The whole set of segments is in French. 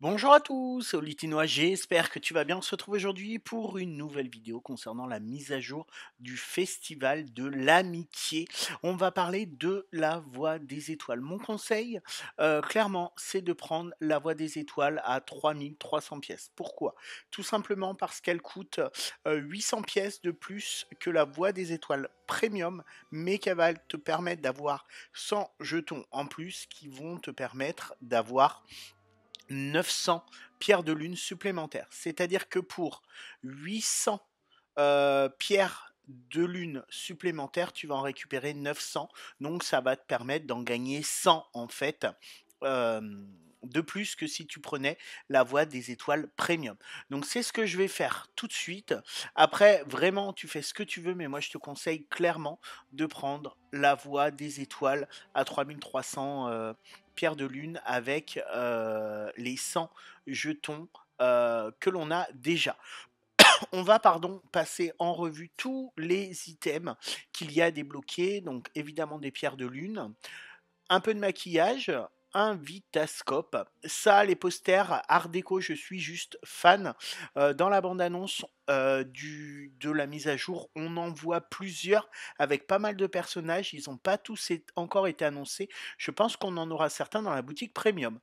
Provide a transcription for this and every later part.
Bonjour à tous, au j'espère que tu vas bien. On se retrouve aujourd'hui pour une nouvelle vidéo concernant la mise à jour du Festival de l'Amitié. On va parler de la Voix des Étoiles. Mon conseil, euh, clairement, c'est de prendre la Voix des Étoiles à 3300 pièces. Pourquoi Tout simplement parce qu'elle coûte 800 euh, pièces de plus que la Voix des Étoiles Premium, mais qu'elle va te permettre d'avoir 100 jetons en plus qui vont te permettre d'avoir... 900 pierres de lune supplémentaires. C'est-à-dire que pour 800 euh, pierres de lune supplémentaires, tu vas en récupérer 900. Donc ça va te permettre d'en gagner 100 en fait. Euh, de plus que si tu prenais la voie des étoiles premium. Donc c'est ce que je vais faire tout de suite. Après, vraiment, tu fais ce que tu veux, mais moi je te conseille clairement de prendre la voie des étoiles à 3300 euh, pierres de lune avec euh, les 100 jetons euh, que l'on a déjà on va pardon passer en revue tous les items qu'il y a débloqués. Donc évidemment des pierres de lune, un peu de maquillage, un vitascope, Ça, les posters Art déco, je suis juste fan. Euh, dans la bande-annonce euh, de la mise à jour, on en voit plusieurs avec pas mal de personnages. Ils n'ont pas tous encore été annoncés. Je pense qu'on en aura certains dans la boutique premium.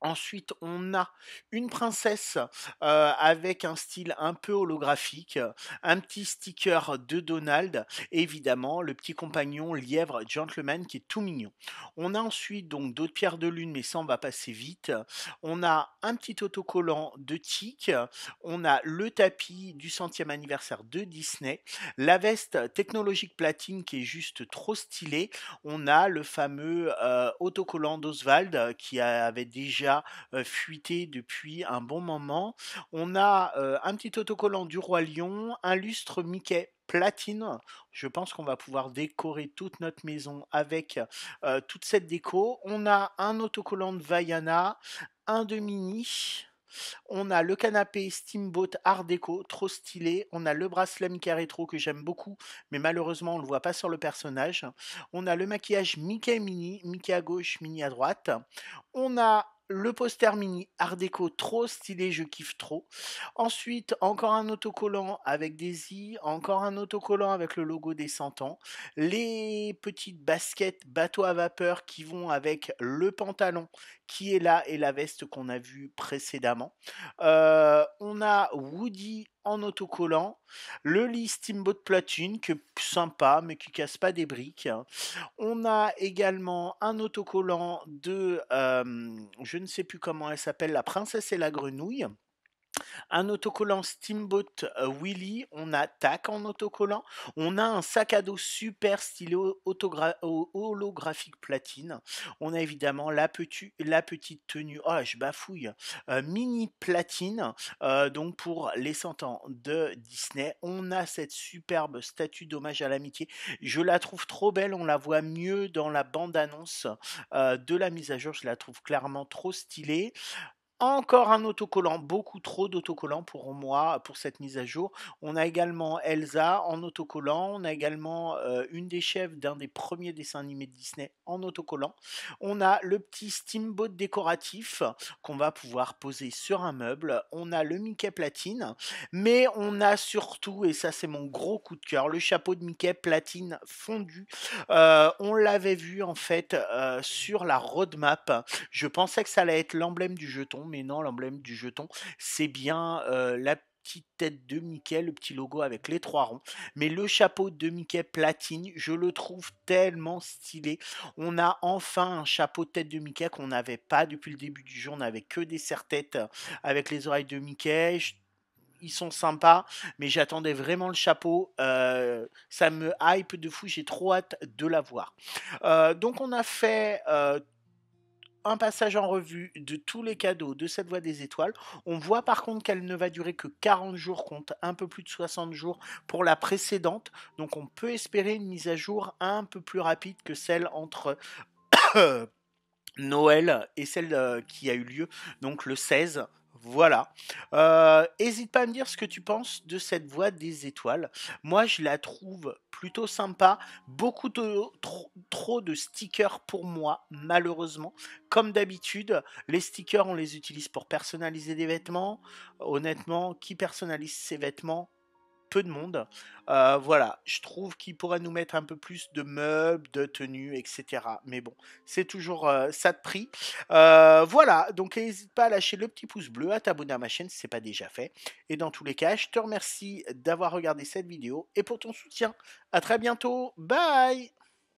Ensuite, on a une princesse avec un style un peu holographique, un petit sticker de Donald, évidemment le petit compagnon lièvre gentleman qui est tout mignon. On a ensuite donc d'autres pierres de lune, mais ça on va passer vite. On a un petit autocollant de Tic, on a le tapis du centième anniversaire de Disney, la veste technologique platine qui est juste trop stylée, on a le fameux autocollant d'Oswald qui avait déjà fuité depuis un bon moment. On a un petit autocollant du Roi Lion, un lustre Mickey platine. Je pense qu'on va pouvoir décorer toute notre maison avec toute cette déco. On a un autocollant de Vaiana, un de mini. On a le canapé Steamboat Art Déco, trop stylé. On a le bracelet Mickey Rétro que j'aime beaucoup, mais malheureusement on le voit pas sur le personnage. On a le maquillage Mickey Mini, Mickey à gauche, Mini à droite. On a le poster mini Art déco trop stylé, je kiffe trop. Ensuite, encore un autocollant avec des i, encore un autocollant avec le logo des 100 ans. Les petites baskets bateau à vapeur qui vont avec le pantalon qui est là et la veste qu'on a vue précédemment. Euh, on a Woody en autocollant, le lit Steamboat Platine, que sympa, mais qui casse pas des briques. Hein. On a également un autocollant de, euh, je ne sais plus comment elle s'appelle, La Princesse et la Grenouille un autocollant Steamboat euh, Willy, on a Tac en autocollant, on a un sac à dos super stylé holographique platine, on a évidemment la, petite tenue, oh je bafouille, euh, mini platine, euh, donc pour les 100 ans de Disney, on a cette superbe statue d'hommage à l'amitié, je la trouve trop belle, on la voit mieux dans la bande-annonce de la mise à jour, je la trouve clairement trop stylée encore un autocollant, beaucoup trop d'autocollants pour moi, pour cette mise à jour. On a également Elsa en autocollant, on a également euh, une des chefs d'un des premiers dessins animés de Disney en autocollant. On a le petit steamboat décoratif qu'on va pouvoir poser sur un meuble. On a le Mickey platine, mais on a surtout, et ça c'est mon gros coup de cœur, le chapeau de Mickey platine fondu. Euh, on l'avait vu en fait euh, sur la roadmap. Je pensais que ça allait être l'emblème du jeton mais non, l'emblème du jeton, c'est bien euh, la petite tête de Mickey, le petit logo avec les trois ronds. Mais le chapeau de Mickey platine, je le trouve tellement stylé. On a enfin un chapeau tête de Mickey qu'on n'avait pas depuis le début du jour. On n'avait que des serre-têtes euh, avec les oreilles de Mickey. ils sont sympas, mais j'attendais vraiment le chapeau. Euh, ça me hype de fou, j'ai trop hâte de l'avoir. donc on a fait un passage en revue de tous les cadeaux de cette voie des étoiles. On voit par contre qu'elle ne va durer que 40 jours compte un peu plus de 60 jours pour la précédente. Donc on peut espérer une mise à jour un peu plus rapide que celle entre Noël et celle euh, qui a eu lieu donc le 16 voilà. N'hésite euh, pas à me dire ce que tu penses de cette voix des étoiles. Moi, je la trouve plutôt sympa. Beaucoup trop, trop, de stickers pour moi, malheureusement. Comme d'habitude, les stickers, on les utilise pour personnaliser des vêtements. Honnêtement, qui personnalise ses vêtements de monde. Euh, voilà, je trouve qu'il pourrait nous mettre un peu plus de meubles, de tenues, etc. Mais bon, c'est toujours euh, ça de prix. Euh, voilà, donc n'hésite pas à lâcher le petit pouce bleu, à t'abonner à ma chaîne si ce pas déjà fait. Et dans tous les cas, je te remercie d'avoir regardé cette vidéo et pour ton soutien. À très bientôt, bye